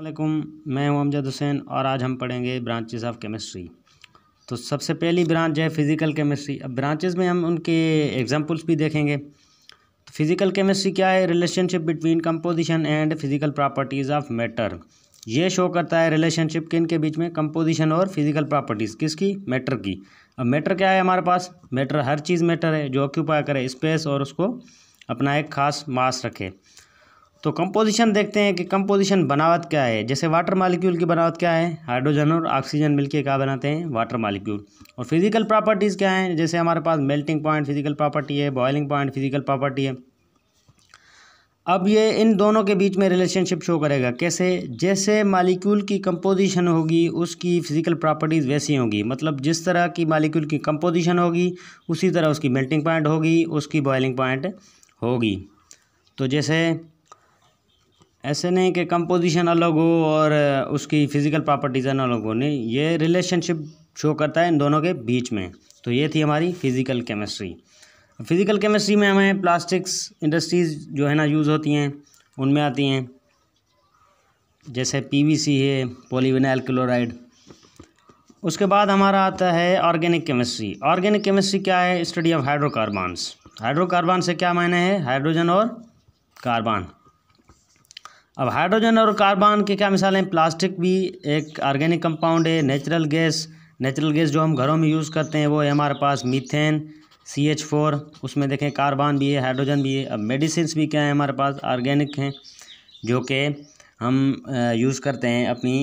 अल्लाम मैं हूं अमजद हुसैन और आज हम पढ़ेंगे ब्रांचेस ऑफ केमिस्ट्री तो सबसे पहली ब्रांच है फ़िज़िकल केमिस्ट्री अब ब्रांचेस में हम उनके एग्जांपल्स भी देखेंगे तो फिज़िकल केमिस्ट्री क्या है relationship between composition and physical properties of matter ये शो करता है रिलेशनशिप किन के बीच में कंपोजिशन और फिज़िकल प्रॉपर्टीज़ किसकी मैटर की अब मैटर क्या है हमारे पास मैटर हर चीज़ मैटर है जो ऑक्यूपाई करे स्पेस और उसको अपना एक खास मास रखे तो कंपोजिशन देखते हैं कि कंपोजिशन बनावट क्या है जैसे वाटर मालिक्यूल की बनावट क्या है हाइड्रोजन और ऑक्सीजन मिलकर क्या बनाते हैं वाटर मालिक्यूल और फिजिकल प्रॉपर्टीज़ क्या हैं जैसे हमारे पास मेल्टिंग पॉइंट फिजिकल प्रॉपर्टी है बॉयलिंग पॉइंट फिजिकल प्रॉपर्टी है अब ये इन दोनों के बीच में रिलेशनशिप शो करेगा कैसे जैसे मालिक्यूल की कंपोजिशन होगी उसकी फिजिकल प्रॉपर्टीज़ वैसी होंगी मतलब जिस तरह की मालिक्यूल की कंपोजिशन होगी उसी तरह उसकी मेल्टिंग पॉइंट होगी उसकी बॉयलिंग पॉइंट होगी तो जैसे ऐसे नहीं कि कंपोजिशन अलग हो और उसकी फ़िज़िकल प्रॉपर्टीज़ अलग हो नहीं ये रिलेशनशिप शो करता है इन दोनों के बीच में तो ये थी हमारी फ़िज़िकल केमिस्ट्री फ़िज़िकल केमिस्ट्री में हमें प्लास्टिक्स इंडस्ट्रीज़ जो है ना यूज़ होती हैं उनमें आती हैं जैसे पीवीसी है पॉलीविनाइल क्लोराइड उसके बाद हमारा आता है ऑर्गेनिक केमिस्ट्री ऑर्गेनिक केमिस्ट्री क्या है स्टडी ऑफ हाइड्रोकार्बन्स हाइड्रोकार्बन से क्या मायने है हाइड्रोजन और कार्बन अब हाइड्रोजन और कार्बन की क्या मिसाल हैं प्लास्टिक भी एक ऑर्गेनिक कंपाउंड है नेचुरल गैस नेचुरल गैस जो हम घरों में यूज़ करते हैं वो है हमारे पास मीथेन सी एच फोर उसमें देखें कार्बन भी है हाइड्रोजन भी है अब मेडिसिन भी क्या है हमारे पास ऑर्गेनिक हैं जो कि हम यूज़ करते हैं अपनी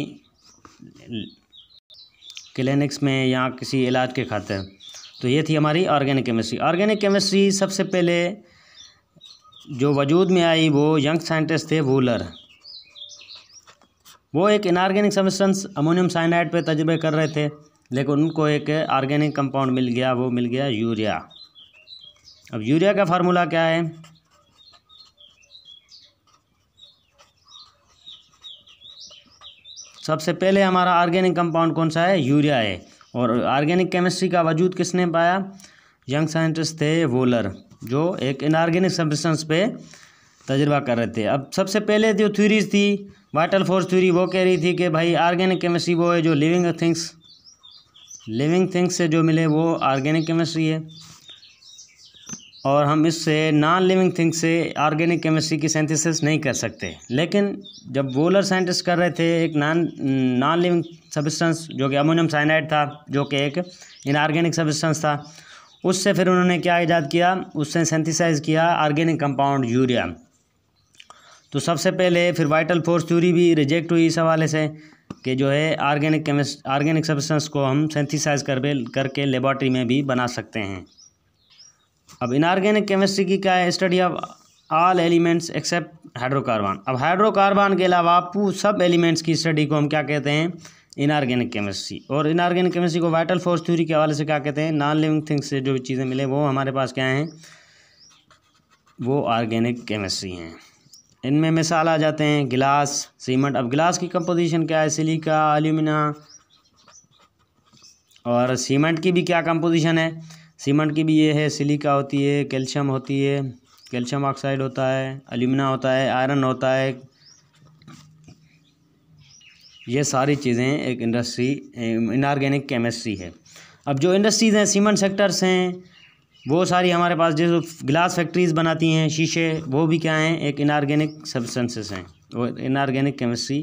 क्लिनिक्स में या किसी इलाज के खातर तो ये थी हमारी ऑर्गेनिक केमिस्ट्री ऑर्गेनिक केमिस्ट्री सबसे पहले जो वजूद में आई वो यंग साइंटिस्ट थे वूलर वो एक इनआर्गेनिक सबस्टेंस अमोनियम साइनाइड पे तजर्बे कर रहे थे लेकिन उनको एक आर्गेनिक कंपाउंड मिल गया वो मिल गया यूरिया अब यूरिया का फार्मूला क्या है सबसे पहले हमारा आर्गेनिक कंपाउंड कौन सा है यूरिया है और आर्गेनिक केमिस्ट्री का वजूद किसने पाया यंग साइंटिस्ट थे वोलर जो एक इनआर्गेनिक सब्सटेंस पे तजर्बा कर रहे थे अब सबसे पहले जो थ्योरीज थी वाइटल फोर्स थ्यूरी वो कह रही थी कि भाई आर्गेनिक केमिस्ट्री वो है जो लिविंग थिंग्स लिविंग थिंग्स से जो मिले वो आर्गेनिक केमिस्ट्री है और हम इससे नॉन लिविंग थिंग से आर्गेनिक केमिस्ट्री की सेंथिसिस नहीं कर सकते लेकिन जब वोलर साइंटिस्ट कर रहे थे एक नॉन नॉन लिविंग सब्सटेंस जो कि अमोनियम साइनाइड था जो कि एक इनआर्गेनिक सब्सटेंस था उससे फिर उन्होंने क्या ईजाद किया उससे सेंथिसाइज किया आर्गेनिक कंपाउंड यूरिया तो सबसे पहले फिर वाइटल फोर्स थ्योरी भी रिजेक्ट हुई इस हवाले से कि जो है आर्गेनिक केमिस्ट आर्गेनिक सब्सटेंस को हम सेंथिसाइज कर करके लेबॉर्ट्री में भी बना सकते हैं अब इनआर्गेनिक केमिस्ट्री की क्या है study of all elements except hydrocarbon अब हाइड्रोकार्बन के अलावा सब एलिमेंट्स की स्टडी को हम क्या कहते हैं इनआर्गेनिक केमिस्ट्री और इनआर्गेनिक केमिस्ट्री को वाइटल फोर्स थ्योरी के हवाले से क्या कहते हैं नॉन लिविंग थिंग्स से जो भी चीज़ें मिले वो हमारे पास क्या हैं वो आर्गेनिक केमिस्ट्री हैं इनमें मिसाल आ जाते हैं गिलास सीमेंट अब गिलास की कंपोजिशन क्या है सिलिका एल्यूमिना और सीमेंट की भी क्या कंपोजिशन है सीमेंट की भी ये है सिलिका होती है कैल्शियम होती है कैल्शियम ऑक्साइड होता है एल्यूमिना होता है आयरन होता है ये सारी चीज़ें एक इंडस्ट्री इनऑर्गेनिक केमिस्ट्री है अब जो इंडस्ट्रीज़ हैं सीमेंट सेक्टर्स हैं वो सारी हमारे पास जो ग्लास फैक्ट्रीज़ बनाती हैं शीशे वो भी क्या हैं एक इनआरगेनिक सब्सटेंसेस हैं और इनार्गेनिक केमिस्ट्री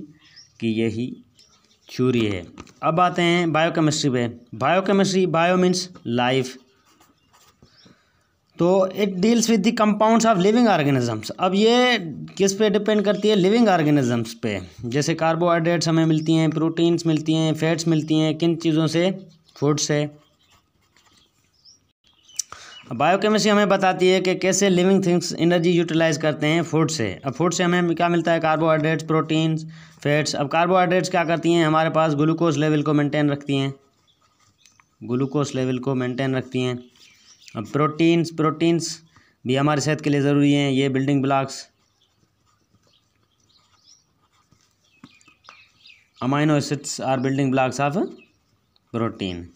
की यही थ्यूरी है अब आते हैं बायोकेमिस्ट्री पे बायोकेमिस्ट्री बायो मीन्स लाइफ तो it deals with the compounds of living organisms अब ये किस पे डिपेंड करती है लिविंग ऑर्गेनिजम्स पे जैसे कार्बोहाइड्रेट्स हमें मिलती हैं प्रोटीन्स मिलती हैं फैट्स मिलती हैं किन चीज़ों से फूड से बायोकेमिस्ट्री हमें बताती है कि कैसे लिविंग थिंग्स एनर्जी यूटिलाइज करते हैं फूड से अब फूड से हमें क्या मिलता है कार्बोहाइड्रेट्स प्रोटीन्स फैट्स अब कार्बोहाइड्रेट्स क्या करती हैं हमारे पास ग्लूकोज लेवल को मेंटेन रखती हैं ग्लूकोज लेवल को मेंटेन रखती हैं अब प्रोटीन्स प्रोटीन्स भी हमारे सेहत के लिए ज़रूरी हैं ये building blocks amino acids are building blocks of protein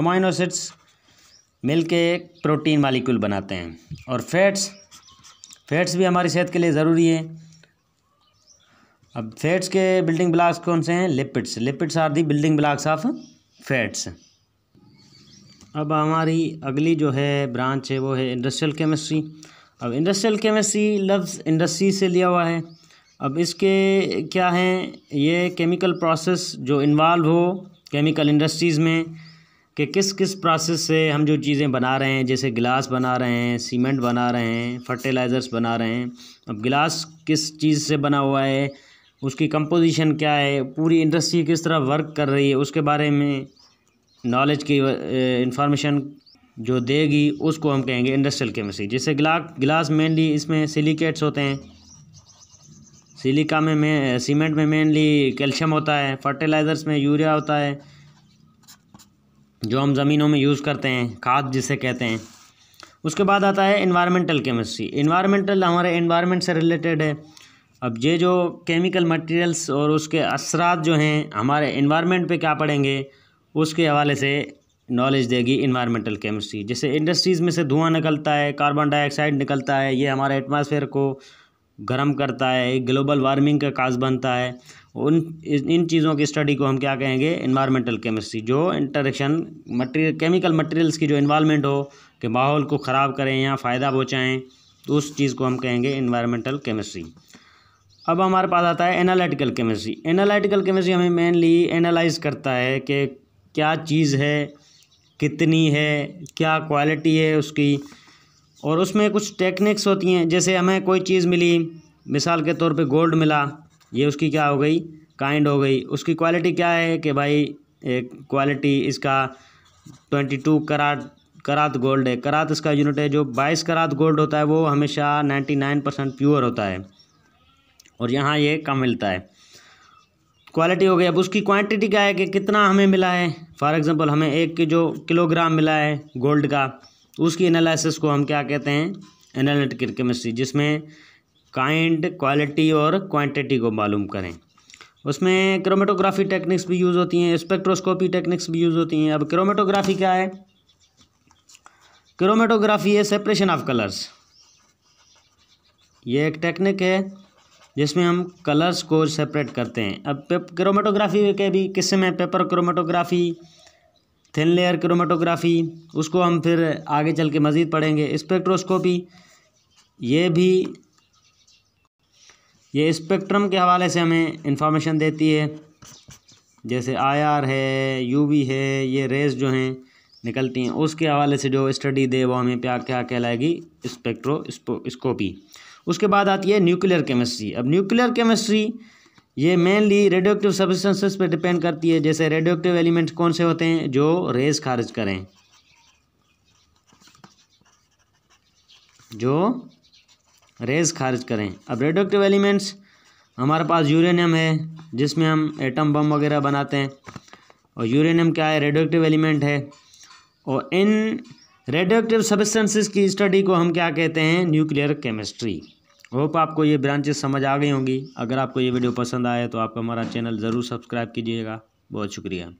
amino acids मिल के एक प्रोटीन मालिक्यूल बनाते हैं और फैट्स फैट्स भी हमारी सेहत के लिए ज़रूरी है अब फैट्स के बिल्डिंग ब्लॉक्स कौन से हैं lipids lipids are the building blocks of fats अब हमारी अगली जो है ब्रांच है वो है इंडस्ट्रियल केमिस्ट्री अब इंडस्ट्रियल केमिस्ट्री लफ्ज़ इंडस्ट्री से लिया हुआ है अब इसके क्या हैं ये केमिकल प्रोसेस जो इन्वॉल्व हो केमिकल इंडस्ट्रीज़ में कि किस किस प्रोसेस से हम जो चीज़ें बना रहे हैं जैसे गिलास बना रहे हैं सीमेंट बना रहे हैं फर्टिलाइज़र्स बना रहे हैं अब गिलास किस चीज़ से बना हुआ है उसकी कंपोजिशन क्या है पूरी इंडस्ट्री किस तरह वर्क कर रही है उसके बारे में नॉलेज की इंफॉर्मेशन जो देगी उसको हम कहेंगे इंडस्ट्रियल केमिस्ट्री जैसे गिला गिलास मेनली इसमें सिलिकेट्स होते हैं सिलिका में सीमेंट में मेनली कैल्शियम होता है फर्टिलाइज़र्स में यूरिया होता है जो हम ज़मीनों में यूज़ करते हैं खाद जिसे कहते हैं उसके बाद आता है इन्वायरमेंटल केमिस्ट्री इन्वायरमेंटल हमारे इन्वायरमेंट से रिलेटेड है अब ये जो केमिकल मटेरियल्स और उसके असरात जो हैं हमारे इन्वायरमेंट पे क्या पड़ेंगे उसके हवाले से नॉलेज देगी इन्वायरमेंटल केमिस्ट्री जैसे इंडस्ट्रीज़ में से धुआं निकलता है कार्बन डाइऑक्साइड निकलता है ये हमारे एटमॉस्फेयर को गर्म करता है ग्लोबल वार्मिंग का काज बनता है उन इन चीज़ों की स्टडी को हम क्या कहेंगे इन्वायरमेंटल केमिस्ट्री जो इंटरेक्शन मटेरियल केमिकल मटेरियल्स की जो इन्वालमेंट हो कि माहौल को ख़राब करें या फ़ायदा पहुँचाएँ तो उस चीज़ को हम कहेंगे इन्वायरमेंटल केमिस्ट्री अब हमारे पास आता है एनालिटिकल केमिस्ट्री एनालिटिकल केमिस्ट्री हमें मेनली एनालाइज करता है कि क्या चीज़ है कितनी है क्या क्वालिटी है उसकी और उसमें कुछ टेक्निक्स होती हैं जैसे हमें कोई चीज़ मिली मिसाल के तौर पे गोल्ड मिला ये उसकी क्या हो गई काइंड हो गई उसकी क्वालिटी क्या है कि भाई एक क्वालिटी इसका twenty two carat carat gold है करात इसका यूनिट है जो बाईस करात गोल्ड होता है वो हमेशा नाइन्टी नाइन परसेंट प्योर होता है और यहाँ ये कम मिलता है क्वालिटी हो गई अब उसकी क्वांटिटी क्या है कि कितना हमें मिला है फॉर एग्ज़ाम्पल हमें एक के जो किलोग्राम मिला है गोल्ड का उसकी एनालिसिस को हम क्या कहते हैं एनालिटिकल केमिस्ट्री जिसमें काइंड क्वालिटी और क्वांटिटी को मालूम करें उसमें क्रोमेटोग्राफी टेक्निक्स भी यूज़ होती हैं स्पेक्ट्रोस्कोपी टेक्निक्स भी यूज़ होती हैं अब क्रोमेटोग्राफी क्या है क्रोमेटोग्राफी है सेपरेशन ऑफ कलर्स ये एक टेक्निक है जिसमें हम कलर्स को सेपरेट करते हैं अब क्रोमेटोग्राफी के भी किस्म है paper chromatography thin layer chromatography उसको हम फिर आगे चल के मज़ीद पढ़ेंगे स्पेक्ट्रोस्कोपी ये भी ये स्पेक्ट्रम के हवाले से हमें इंफॉर्मेशन देती है जैसे आईआर है यूवी है ये रेस जो हैं निकलती हैं उसके हवाले से जो स्टडी दे वो हमें प्या क्या कहलाएगी स्पेक्ट्रोस्कोपी उसके बाद आती है न्यूक्लियर केमिस्ट्री अब न्यूक्लियर केमिस्ट्री ये मेनली रेडियोक्टिव सब्सटेंसेस पे डिपेंड करती है जैसे रेडियोक्टिव एलिमेंट्स कौन से होते हैं जो रेस खारिज करें जो रेस खारिज करें अब रेडियोक्टिव एलिमेंट्स हमारे पास यूरेनियम है जिसमें हम एटम बम वगैरह बनाते हैं और यूरेनियम क्या है रेडियोक्टिव एलिमेंट है और इन रेडियोक्टिव सब्सटेंसेस की स्टडी को हम क्या कहते हैं न्यूक्लियर केमिस्ट्री होप आपको ये ब्रांचेस समझ आ गई होंगी अगर आपको ये वीडियो पसंद आए तो आप हमारा चैनल ज़रूर सब्सक्राइब कीजिएगा बहुत शुक्रिया